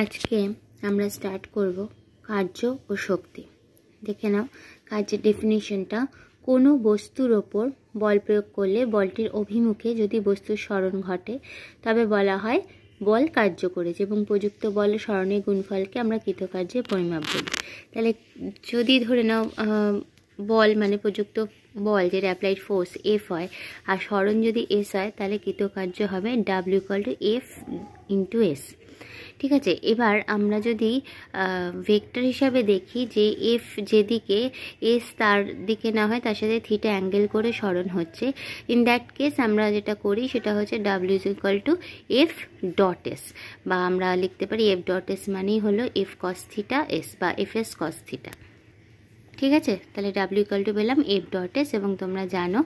আজকে আমরা স্টার্ট করব কার্য ও শক্তি দেখে নাও কার্যের ডেফিনেশনটা কোনো বস্তুর ওপর বল প্রয়োগ করলে বলটির অভিমুখে যদি বস্তুর স্মরণ ঘটে তবে বলা হয় বল কার্য করেছে এবং প্রযুক্ত বল স্মরণের গুণফলকে আমরা কৃতকার্যে পরিমাপ করি তাহলে যদি ধরে নাও বল মানে প্রযুক্ত বল যেটা অ্যাপ্লাইড ফোর্স এফ হয় আর স্মরণ যদি এস হয় তাহলে কৃতকার্য হবে W equal to F into S ঠিক আছে এবার আমরা যদি ভেক্টর হিসাবে দেখি যে এফ যেদিকে এস তার দিকে না হয় তার সাথে থিটা অ্যাঙ্গেল করে স্মরণ হচ্ছে ইন দ্যাট কেস আমরা যেটা করি সেটা হচ্ছে W is equal to F dot S বা আমরা লিখতে পারি এফ ডট এস মানেই হলো এফ কস থিটা এস বা এফ এস কস থিটা ঠিক আছে তাহলে ডাব্লিউ ইকাল টু পেলাম এফ ডট এস এবং তোমরা জানো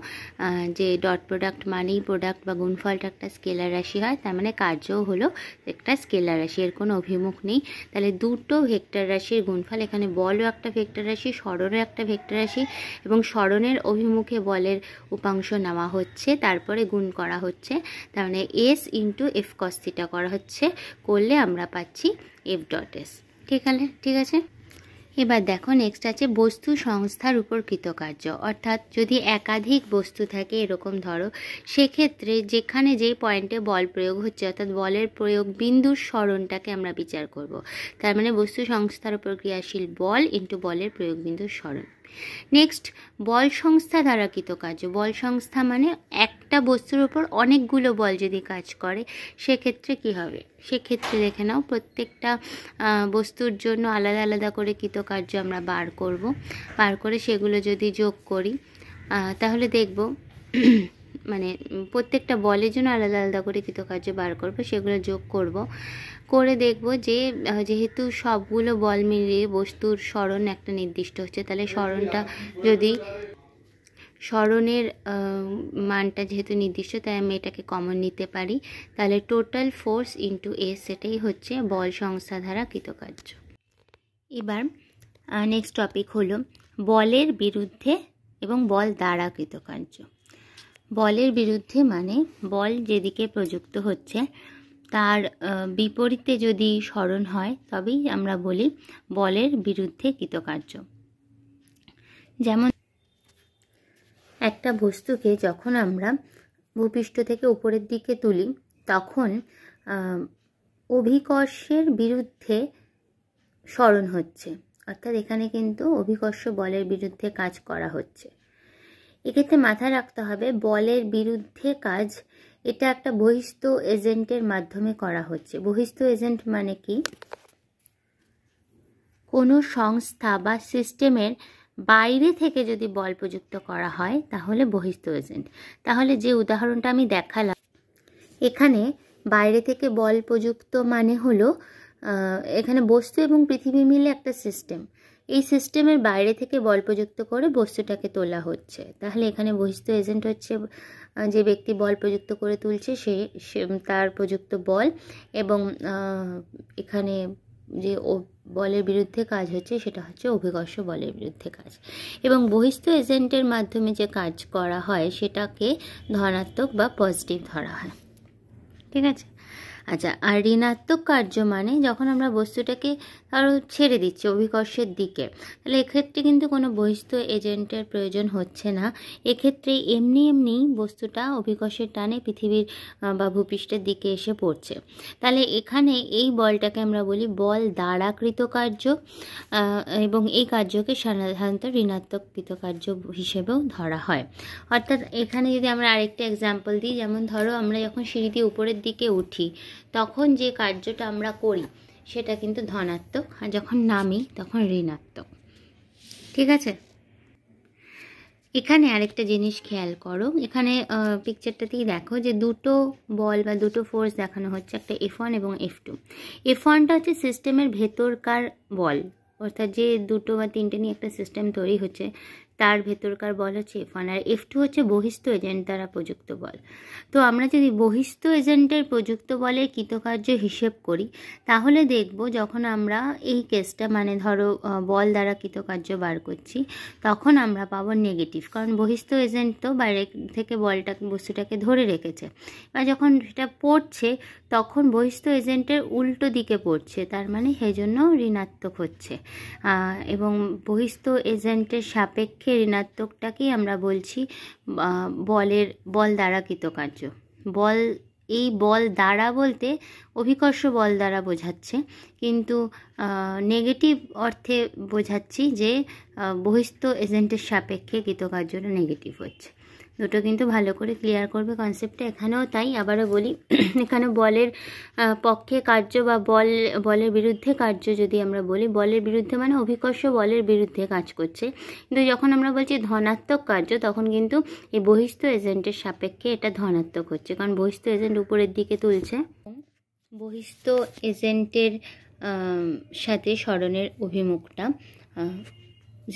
যে ডট প্রোডাক্ট মানেই প্রোডাক্ট বা গুণফলটা একটা স্কেলার রাশি হয় তার মানে কার্যও হলো একটা স্কেলার রাশি এর কোনো অভিমুখ নেই তাহলে দুটো ভেক্টর রাশির গুণফল এখানে বলও একটা ভেক্টর রাশি স্মরণও একটা ভেক্টর রাশি এবং স্মরণের অভিমুখে বলের উপাংশ নেওয়া হচ্ছে তারপরে গুণ করা হচ্ছে তার মানে এস ইন্টু এফ কস্তিটা করা হচ্ছে করলে আমরা পাচ্ছি এফ ডট এস ঠিক আছে ঠিক আছে এবার দেখো নেক্সট আছে বস্তু সংস্থার উপর কৃতকার্য অর্থাৎ যদি একাধিক বস্তু থাকে এরকম ধরো সেক্ষেত্রে যেখানে যে পয়েন্টে বল প্রয়োগ হচ্ছে অর্থাৎ বলের প্রয়োগ বিন্দুর স্মরণটাকে আমরা বিচার করব তার মানে বস্তু সংস্থার উপর ক্রিয়াশীল বল ইন্টু বলের প্রয়োগ বিন্দুর স্মরণ নেক্সট বল সংস্থা দ্বারা কৃত কাজ বল সংস্থা মানে একটা বস্তুর উপর অনেকগুলো বল যদি কাজ করে সেক্ষেত্রে কি হবে সেক্ষেত্রে দেখে নাও প্রত্যেকটা বস্তুর জন্য আলাদা আলাদা করে কৃত কার্য আমরা বার করব বার করে সেগুলো যদি যোগ করি তাহলে দেখব মানে প্রত্যেকটা বলের জন্য আলাদা আলাদা করে কৃতকার্য বার করব সেগুলো যোগ করব করে দেখব যে যেহেতু সবগুলো বল মিলিয়ে বস্তুর স্মরণ একটা নির্দিষ্ট হচ্ছে তাহলে স্মরণটা যদি স্মরণের মানটা যেহেতু নির্দিষ্ট তাই আমি এটাকে কমন নিতে পারি তাহলে টোটাল ফোর্স ইন্টু এস সেটাই হচ্ছে বল সংস্থা দ্বারা কৃতকার্য এবার নেক্সট টপিক হলো বলের বিরুদ্ধে এবং বল দ্বারা কৃতকার্য বলের বিরুদ্ধে মানে বল যেদিকে প্রযুক্ত হচ্ছে তার বিপরীতে যদি স্মরণ হয় তবেই আমরা বলি বলের বিরুদ্ধে কৃতকার্য যেমন একটা বস্তুকে যখন আমরা ভূপৃষ্ঠ থেকে উপরের দিকে তুলি তখন অভিকর্ষের বিরুদ্ধে স্মরণ হচ্ছে অর্থাৎ এখানে কিন্তু অভিকর্ষ বলের বিরুদ্ধে কাজ করা হচ্ছে এক্ষেত্রে মাথায় রাখতে হবে বলের বিরুদ্ধে কাজ এটা একটা বহিস্থ এজেন্টের মাধ্যমে করা হচ্ছে বহিস্থ এজেন্ট মানে কি কোনো সংস্থা বা সিস্টেমের বাইরে থেকে যদি বল প্রযুক্ত করা হয় তাহলে বহিস্থ এজেন্ট তাহলে যে উদাহরণটা আমি দেখালাম এখানে বাইরে থেকে বল প্রযুক্ত মানে হলো এখানে বস্তু এবং পৃথিবী মিলে একটা সিস্টেম এই সিস্টেমের বাইরে থেকে বল প্রযুক্ত করে বস্তুটাকে তোলা হচ্ছে তাহলে এখানে বহিস্থ এজেন্ট হচ্ছে যে ব্যক্তি বল প্রযুক্ত করে তুলছে সে তার প্রযুক্ত বল এবং এখানে যে বলের বিরুদ্ধে কাজ হচ্ছে সেটা হচ্ছে অভিকর্ষ বলের বিরুদ্ধে কাজ এবং বহিস্থ এজেন্টের মাধ্যমে যে কাজ করা হয় সেটাকে ধনাত্মক বা পজিটিভ ধরা হয় ঠিক আছে আচ্ছা আর ঋণাত্মক কার্য মানে যখন আমরা বস্তুটাকে আরও ছেড়ে দিচ্ছি অভিকর্ষের দিকে তাহলে এক্ষেত্রে কিন্তু কোনো বহিস্থ এজেন্টের প্রয়োজন হচ্ছে না এক্ষেত্রে এমনি এমনি বস্তুটা অভিকর্ষের টানে পৃথিবীর বা ভূপৃষ্ঠের দিকে এসে পড়ছে তাহলে এখানে এই বলটাকে আমরা বলি বল দ্বারা কার্য এবং এই কার্যকে সাধারণত ঋণাত্মক কৃতকার্য হিসেবেও ধরা হয় অর্থাৎ এখানে যদি আমরা আরেকটা এক্সাম্পল দিই যেমন ধরো আমরা যখন সিঁড়ি দিয়ে উপরের দিকে উঠি তখন যে কার্যটা আমরা করি সেটা কিন্তু ধনাত্মক আর যখন নামি তখন ঋণাত্মক ঠিক আছে এখানে আরেকটা জিনিস খেয়াল করো এখানে পিকচারটাতেই দেখো যে দুটো বল বা দুটো ফোর্স দেখানো হচ্ছে একটা এফ ওয়ান এবং এফ টু এফ ওয়ানটা হচ্ছে সিস্টেমের ভেতরকার বল অর্থাৎ যে দুটো বা তিনটে নিয়ে একটা সিস্টেম তৈরি হচ্ছে তার ভেতরকার বল হচ্ছে এফ আর এফ টু হচ্ছে বহিস্থ এজেন্ট দ্বারা প্রযুক্ত বল তো আমরা যদি বহিস্থ এজেন্টের প্রযুক্ত বলের কৃতকার্য হিসেব করি তাহলে দেখব যখন আমরা এই কেসটা মানে ধরো বল দ্বারা কৃতকার্য বার করছি তখন আমরা পাবো নেগেটিভ কারণ বহিস্থ এজেন্ট তো বাইরে থেকে বলটা বস্তুটাকে ধরে রেখেছে বা যখন সেটা পড়ছে তখন বহিস্থ এজেন্টের উল্টো দিকে পড়ছে তার মানে সেজন্য ঋণাত্মক হচ্ছে এবং বহিস্থ এজেন্টের সাপেক্ষে পক্ষে ঋণাত্মকটাকেই আমরা বলছি বলের বল দ্বারা কৃতকার্য বল এই বল দ্বারা বলতে অভিকর্ষ বল দ্বারা বোঝাচ্ছে কিন্তু নেগেটিভ অর্থে বোঝাচ্ছি যে বহিস্থ এজেন্টের সাপেক্ষে কৃতকার্যটা নেগেটিভ হচ্ছে দুটো কিন্তু ভালো করে ক্লিয়ার করবে কনসেপ্টটা এখানেও তাই আবারও বলি এখানে বলের পক্ষে কার্য বা বল বলের বিরুদ্ধে কার্য যদি আমরা বলি বলের বিরুদ্ধে মানে অভিকর্ষ বলের বিরুদ্ধে কাজ করছে কিন্তু যখন আমরা বলছি ধনাত্মক কার্য তখন কিন্তু এই বহিষ্ঠ এজেন্টের সাপেক্ষে এটা ধনাত্মক হচ্ছে কারণ বহিষ্ঠ এজেন্ট উপরের দিকে তুলছে বহিষ্ঠ এজেন্টের সাথে স্মরণের অভিমুখটা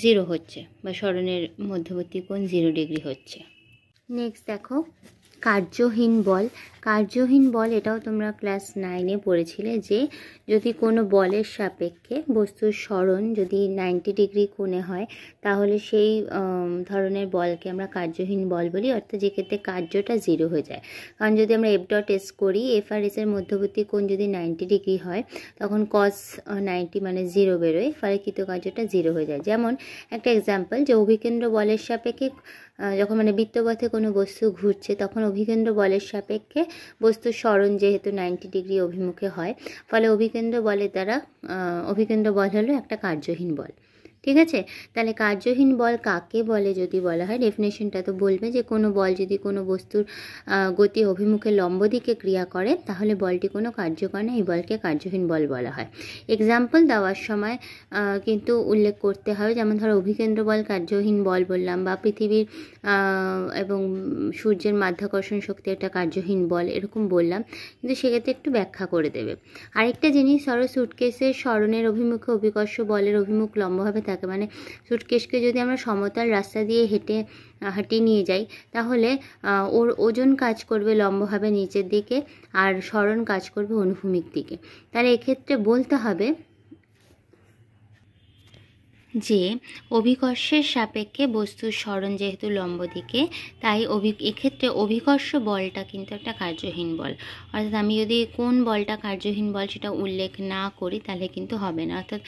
জিরো হচ্ছে বা স্মরণের মধ্যবর্তী কোণ জিরো ডিগ্রি হচ্ছে নেক্সট দেখো কার্যহীন বল কার্যহীন বল এটাও তোমরা ক্লাস নাইনে পড়েছিলে যে যদি কোনো বলের সাপেক্ষে বস্তুর স্মরণ যদি নাইনটি ডিগ্রি কোণে হয় তাহলে সেই ধরনের বলকে আমরা কার্যহীন বল বলি অর্থাৎ যেক্ষেত্রে কার্যটা জিরো হয়ে যায় কারণ যদি আমরা এফ ডট এস করি এফ আর এসের মধ্যবর্তী কোণ যদি নাইনটি ডিগ্রি হয় তখন কস নাইনটি মানে জিরো বেরোয় ফলে কৃতকার্যটা জিরো হয়ে যায় যেমন একটা এক্সাম্পল যে অভিকেন্দ্র বলের সাপেক্ষে যখন মানে বৃত্তপথে কোনো বস্তু ঘুরছে তখন অভিকেন্দ্র বলের সাপেক্ষে বস্তুর স্মরণ যেহেতু নাইনটি ডিগ্রি অভিমুখে হয় ফলে অভিকেন্দ্র বলে তারা অভিকেন্দ্র বল হলো একটা কার্যহীন বল ঠিক আছে তাহলে কার্যহীন বল কাকে বলে যদি বলা হয় ডেফিনেশনটা তো বলবে যে কোনো বল যদি কোনো বস্তুর গতি অভিমুখে লম্ব দিকে ক্রিয়া করে তাহলে বলটি কোনো কার্যকর না এই বলকে কার্যহীন বল বলা হয় এক্সাম্পল দেওয়ার সময় কিন্তু উল্লেখ করতে হয় যেমন ধরো অভিকেন্দ্র বল কার্যহীন বল বললাম বা পৃথিবীর এবং সূর্যের মাধ্যাকর্ষণ শক্তি একটা কার্যহীন বল এরকম বললাম কিন্তু সেক্ষেত্রে একটু ব্যাখ্যা করে দেবে আরেকটা জিনিস ধরো সুটকেসের স্মরণের অভিমুখে অভিকর্ষ বলের অভিমুখ লম্বভাবে থাকে মানে সুটকেশকে যদি আমরা সমতল রাস্তা দিয়ে হেঁটে হাঁটি নিয়ে যাই তাহলে ওর ওজন কাজ করবে লম্বভাবে নিচের দিকে আর স্মরণ কাজ করবে অনুভূমিক দিকে তাহলে এক্ষেত্রে বলতে হবে যে অভিকর্ষের সাপেক্ষে বস্তুর স্মরণ যেহেতু লম্ব দিকে তাই অভি এক্ষেত্রে অভিকর্ষ বলটা কিন্তু একটা কার্যহীন বল অর্থাৎ আমি যদি কোন বলটা কার্যহীন বল সেটা উল্লেখ না করি তাহলে কিন্তু হবে না অর্থাৎ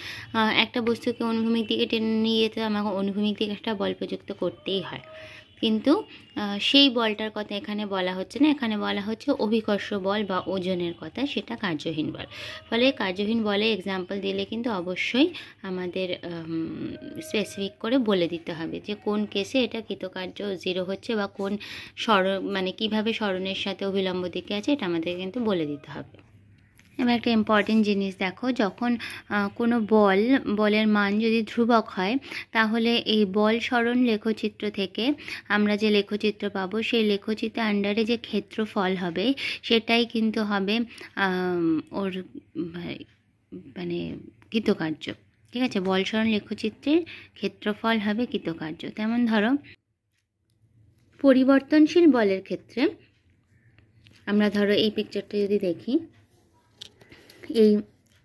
একটা বস্তুকে অনুভূমিক দিকে টেনে নিয়ে যেতে আমাকে অনুভূমিক দিকে একটা বল প্রযুক্ত করতেই হয় কিন্তু সেই বলটার কথা এখানে বলা হচ্ছে না এখানে বলা হচ্ছে অভিকর্ষ বল বা ওজনের কথা সেটা কার্যহীন বল ফলে কার্যহীন বলে এক্সাম্পল দিলে কিন্তু অবশ্যই আমাদের স্পেসিফিক করে বলে দিতে হবে যে কোন কেসে এটা কৃতকার্য জিরো হচ্ছে বা কোন স্মরণ মানে কিভাবে স্মরণের সাথে অভিলম্ব দিকে আছে এটা আমাদের কিন্তু বলে দিতে হবে এবার একটা ইম্পর্টেন্ট জিনিস দেখো যখন কোনো বল বলের মান যদি ধ্রুবক হয় তাহলে এই বল স্মরণ লেখচিত্র থেকে আমরা যে লেখচিত্র পাবো সেই লেখচিত্রের আন্ডারে যে ক্ষেত্রফল হবে সেটাই কিন্তু হবে ওর মানে কৃতকার্য ঠিক আছে বল স্মরণ লেখচিত্রের ক্ষেত্রফল হবে কৃতকার্য তেমন ধরো পরিবর্তনশীল বলের ক্ষেত্রে আমরা ধরো এই পিকচারটা যদি দেখি এই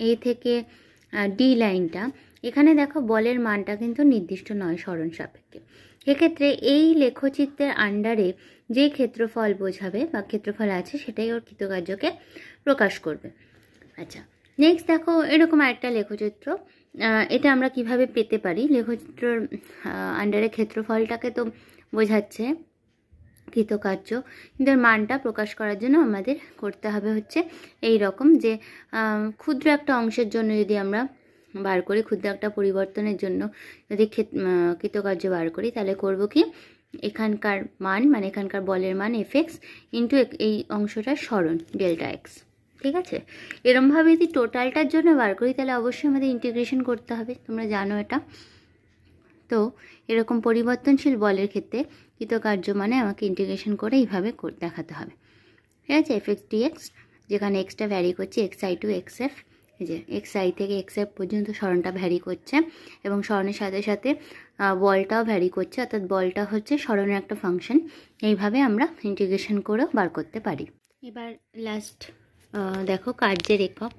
এ থেকে ডি লাইনটা এখানে দেখো বলের মানটা কিন্তু নির্দিষ্ট নয় স্মরণ সাপেক্ষে এক্ষেত্রে এই লেখচিত্রের আন্ডারে যে ক্ষেত্রফল বোঝাবে বা ক্ষেত্রফল আছে সেটাই ওর কৃতকার্যকে প্রকাশ করবে আচ্ছা নেক্সট দেখো এরকম একটা লেখচিত্র এটা আমরা কিভাবে পেতে পারি লেখচিত্রর আন্ডারে ক্ষেত্রফলটাকে তো বোঝাচ্ছে কৃতকার্য কিন্তু মানটা প্রকাশ করার জন্য আমাদের করতে হবে হচ্ছে এই রকম যে ক্ষুদ্র একটা অংশের জন্য যদি আমরা বার করি ক্ষুদ্র একটা পরিবর্তনের জন্য যদি কৃতকার্য বার করি তাহলে করব কি এখানকার মান মানে এখানকার বলের মান এফ এক্স ইন্টু এই অংশটা স্মরণ ডেল্টা এক্স ঠিক আছে এরমভাবে যদি টোটালটার জন্য বার করি তাহলে অবশ্যই আমাদের ইন্টিগ্রেশন করতে হবে তোমরা জানো এটা তো এরকম পরিবর্তনশীল বলের ক্ষেত্রে কৃতকার্য মানে আমাকে ইন্টিগ্রেশন করে এইভাবে দেখাতে হবে ঠিক আছে এফ এক্স এক্স যেখানে এক্সটা ভ্যারি করছে X I to X F এই যে এক্স আই থেকে এক্স এফ পর্যন্ত স্মরণটা ভ্যারি করছে এবং স্মরণের সাথে সাথে বলটাও ভ্যারি করছে অর্থাৎ বলটা হচ্ছে স্মরণের একটা ফাংশন এইভাবে আমরা ইন্টিগ্রেশন করেও বার করতে পারি এবার লাস্ট দেখো কার্যের একক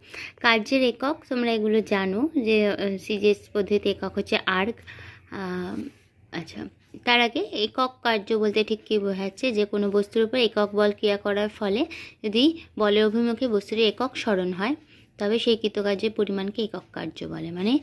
কার্যের একক তোমরা এগুলো জানো যে সিজিএস পদ্ধতি একক হচ্ছে আর্ক আচ্ছা তার আগে একক কার্য বলতে ঠিক কী বোঝাচ্ছে যে কোনো বস্তুর উপর একক বল ক্রিয়া করার ফলে যদি বলের অভিমুখে বস্তুর একক স্মরণ হয় তবে সেই কৃতকার্যের পরিমাণকে একক কার্য বলে মানে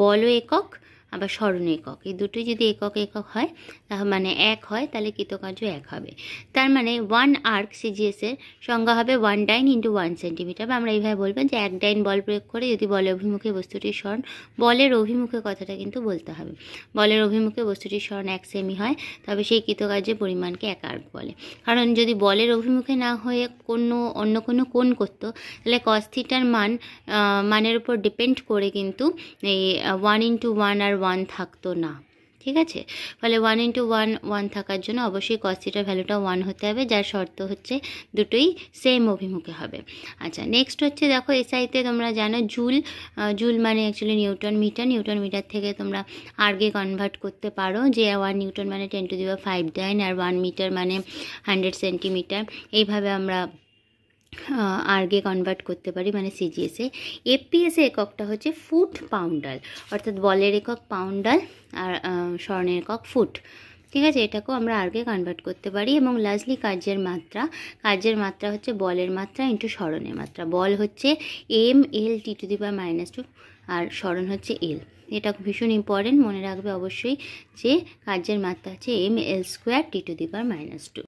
বলও একক আবার স্মরণ একক এই দুটোই যদি একক একক হয় তাহলে মানে এক হয় তাহলে কৃতকার্য এক হবে তার মানে ওয়ান আর্ক সিজিএসের সংজ্ঞা হবে one dyne into one centimetre বা আমরা এইভাবে বলবেন যে এক ডাইন বল প্রয়োগ করে যদি বলে অভিমুখে বস্তুটির স্মরণ বলের অভিমুখে কথাটা কিন্তু বলতে হবে বলের অভিমুখে বস্তুটির স্মরণ এক সেমি হয় তবে সেই কৃতকার্যের পরিমাণকে এক আর্ক বলে কারণ যদি বলের অভিমুখে না হয়ে কোন অন্য কোনো কোণ করতো তাহলে কস্থিটার মান মানের উপর ডিপেন্ড করে কিন্তু এই ওয়ান ইন্টু ওয়ান আর ওয়ান থাকতো না ঠিক আছে ফলে ওয়ান ইন্টু ওয়ান ওয়ান থাকার জন্য অবশ্যই কস ভ্যালুটা ওয়ান হতে হবে যার শর্ত হচ্ছে দুটোই সেম অভিমুখে হবে আচ্ছা নেক্সট হচ্ছে দেখো এসআইতে তোমরা জানো জুল জুল মানে actually newton metre newton metre থেকে তোমরা আর্গে কনভার্ট করতে পারো যে ওয়ান নিউটন মানে টেন টু দিবা ফাইভ ডাইন আর ওয়ান মিটার মানে হান্ড্রেড সেন্টিমিটার এইভাবে আমরা আর্গে কনভার্ট করতে পারি মানে সিজিএসে এপিএসে এককটা হচ্ছে ফুট পাউন্ডাল অর্থাৎ বলের একক পাউন্ডাল আর স্বর্ণের একক ফুট ঠিক আছে এটাকেও আমরা আর্গে কনভার্ট করতে পারি এবং লাস্টলি কার্যের মাত্রা কার্যের মাত্রা হচ্ছে বলের মাত্রা ইন্টু স্মরণের মাত্রা বল হচ্ছে M L T to the বা মাইনাস টু আর স্মরণ হচ্ছে এল এটা ভীষণ ইম্পর্টেন্ট মনে রাখবে অবশ্যই যে কার্যের মাত্রা হচ্ছে M L square T to the বা মাইনাস টু